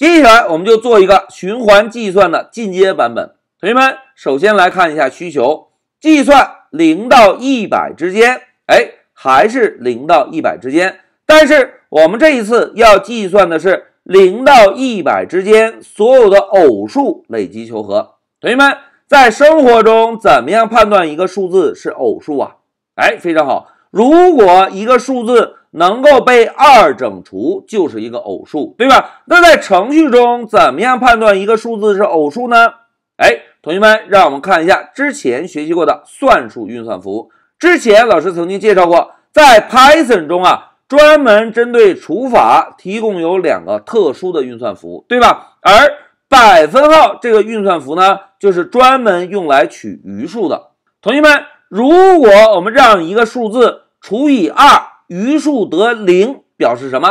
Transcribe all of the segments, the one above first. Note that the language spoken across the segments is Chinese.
接下来我们就做一个循环计算的进阶版本。同学们，首先来看一下需求：计算零到一百之间，哎，还是零到一百之间。但是我们这一次要计算的是零到一百之间所有的偶数累积求和。同学们，在生活中怎么样判断一个数字是偶数啊？哎，非常好，如果一个数字。能够被二整除就是一个偶数，对吧？那在程序中，怎么样判断一个数字是偶数呢？哎，同学们，让我们看一下之前学习过的算术运算符。之前老师曾经介绍过，在 Python 中啊，专门针对除法提供有两个特殊的运算符，对吧？而百分号这个运算符呢，就是专门用来取余数的。同学们，如果我们让一个数字除以二，余数得零表示什么？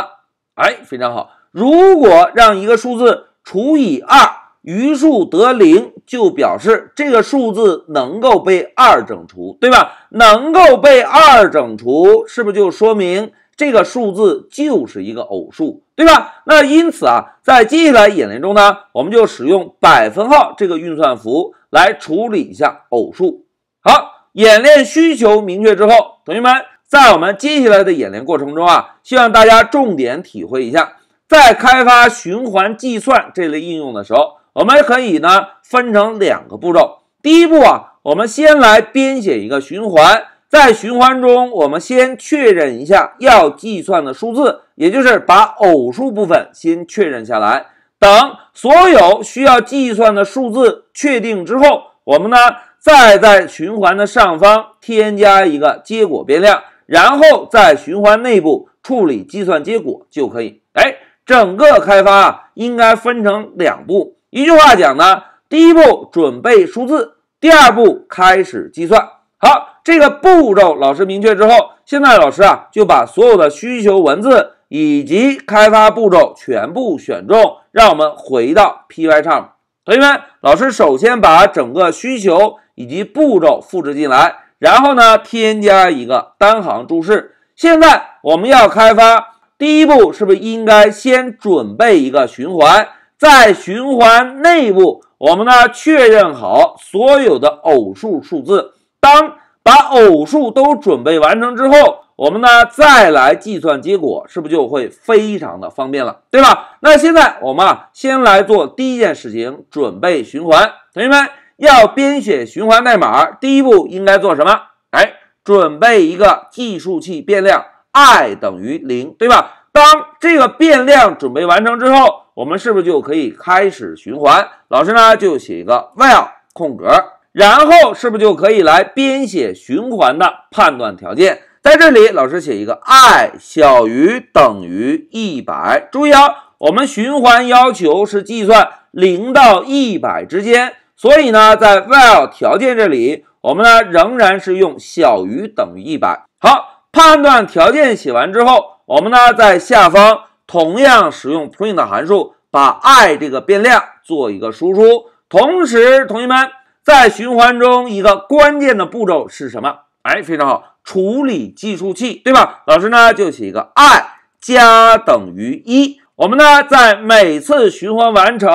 哎，非常好。如果让一个数字除以二，余数得零，就表示这个数字能够被二整除，对吧？能够被二整除，是不是就说明这个数字就是一个偶数，对吧？那因此啊，在接下来演练中呢，我们就使用百分号这个运算符来处理一下偶数。好，演练需求明确之后，同学们。在我们接下来的演练过程中啊，希望大家重点体会一下，在开发循环计算这类应用的时候，我们可以呢分成两个步骤。第一步啊，我们先来编写一个循环，在循环中，我们先确认一下要计算的数字，也就是把偶数部分先确认下来。等所有需要计算的数字确定之后，我们呢再在循环的上方添加一个结果变量。然后在循环内部处理计算结果就可以。哎，整个开发应该分成两步。一句话讲呢，第一步准备数字，第二步开始计算。好，这个步骤老师明确之后，现在老师啊就把所有的需求文字以及开发步骤全部选中，让我们回到 Pycharm。同学们，老师首先把整个需求以及步骤复制进来。然后呢，添加一个单行注释。现在我们要开发，第一步是不是应该先准备一个循环？在循环内部，我们呢确认好所有的偶数数字。当把偶数都准备完成之后，我们呢再来计算结果，是不是就会非常的方便了，对吧？那现在我们啊，先来做第一件事情，准备循环，同学们。要编写循环代码，第一步应该做什么？哎，准备一个计数器变量 i 等于零，对吧？当这个变量准备完成之后，我们是不是就可以开始循环？老师呢就写一个 while 空格，然后是不是就可以来编写循环的判断条件？在这里，老师写一个 i 小于等于一百。注意啊，我们循环要求是计算零到一百之间。所以呢，在 while 条件这里，我们呢仍然是用小于等于一百。好，判断条件写完之后，我们呢在下方同样使用 print 函数，把 i 这个变量做一个输出。同时，同学们在循环中一个关键的步骤是什么？哎，非常好，处理计数器，对吧？老师呢就写一个 i 加等于一。我们呢在每次循环完成。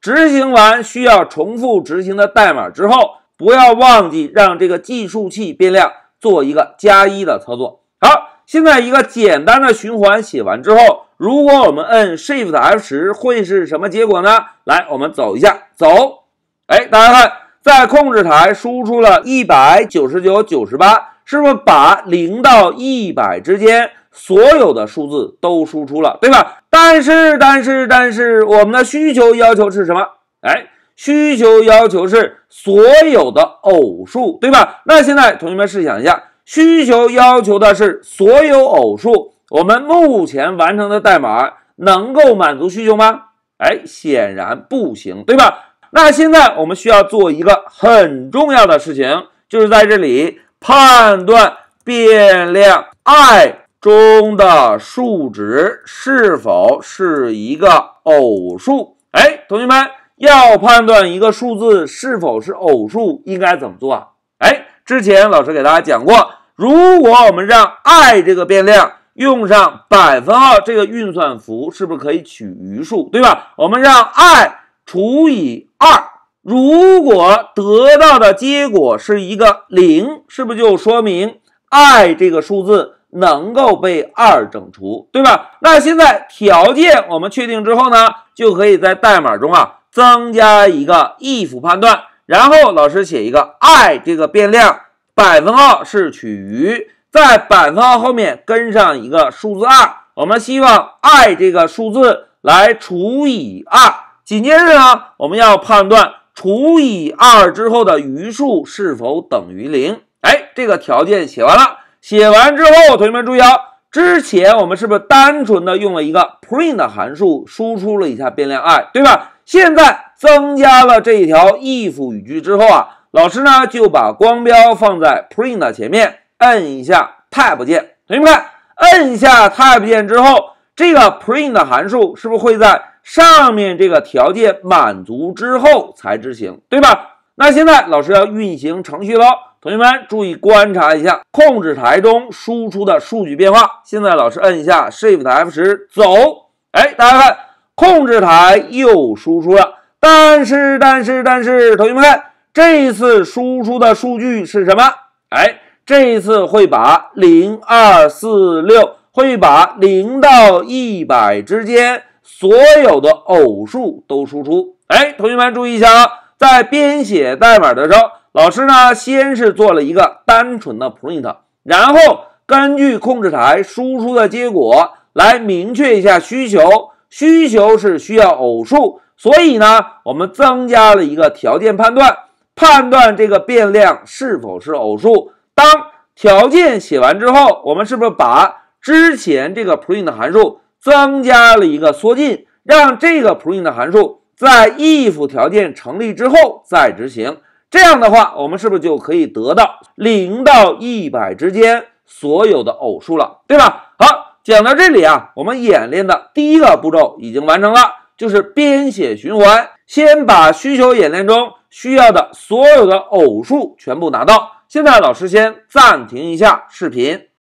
执行完需要重复执行的代码之后，不要忘记让这个计数器变量做一个加一的操作。好，现在一个简单的循环写完之后，如果我们按 Shift F10，会是什么结果呢？来，我们走一下，走。哎，大家看，在控制台输出了199、98，是不是把零到一百之间？所有的数字都输出了，对吧？但是，但是，但是，我们的需求要求是什么？哎，需求要求是所有的偶数，对吧？那现在同学们试想一下，需求要求的是所有偶数，我们目前完成的代码能够满足需求吗？哎，显然不行，对吧？那现在我们需要做一个很重要的事情，就是在这里判断变量 i。中的数值是否是一个偶数？哎，同学们，要判断一个数字是否是偶数，应该怎么做啊？哎，之前老师给大家讲过，如果我们让 i 这个变量用上百分号这个运算符，是不是可以取余数？对吧？我们让 i 除以二，如果得到的结果是一个零，是不是就说明 i 这个数字？能够被二整除，对吧？那现在条件我们确定之后呢，就可以在代码中啊增加一个 if 判断，然后老师写一个 i 这个变量，百分号是取余，在百分号后面跟上一个数字二，我们希望 i 这个数字来除以二，紧接着呢，我们要判断除以二之后的余数是否等于零。哎，这个条件写完了。写完之后，同学们注意哦，之前我们是不是单纯的用了一个 print 函数输出了一下变量 i，对吧？现在增加了这一条 if 语句之后啊，老师呢就把光标放在 print 的前面，按一下 tab 键。同学们看，按一下 tab 键之后，这个 print 函数是不是会在上面这个条件满足之后才执行，对吧？那现在老师要运行程序喽，同学们注意观察一下控制台中输出的数据变化。现在老师按一下 Shift F10，走。哎，大家看，控制台又输出了。但是，但是，但是，同学们看，这一次输出的数据是什么？哎，这一次会把零二四六，会把零到一百之间所有的偶数都输出。哎，同学们注意一下啊，在编写代码的时候。老师呢，先是做了一个单纯的 print，然后根据控制台输出的结果来明确一下需求。需求是需要偶数，所以呢，我们增加了一个条件判断，判断这个变量是否是偶数。当条件写完之后，我们是不是把之前这个 print 函数增加了一个缩进，让这个 print 函数在 if 条件成立之后再执行？这样的话，我们是不是就可以得到零到一百之间所有的偶数了，对吧？好，讲到这里啊，我们演练的第一个步骤已经完成了，就是编写循环，先把需求演练中需要的所有的偶数全部拿到。现在老师先暂停一下视频。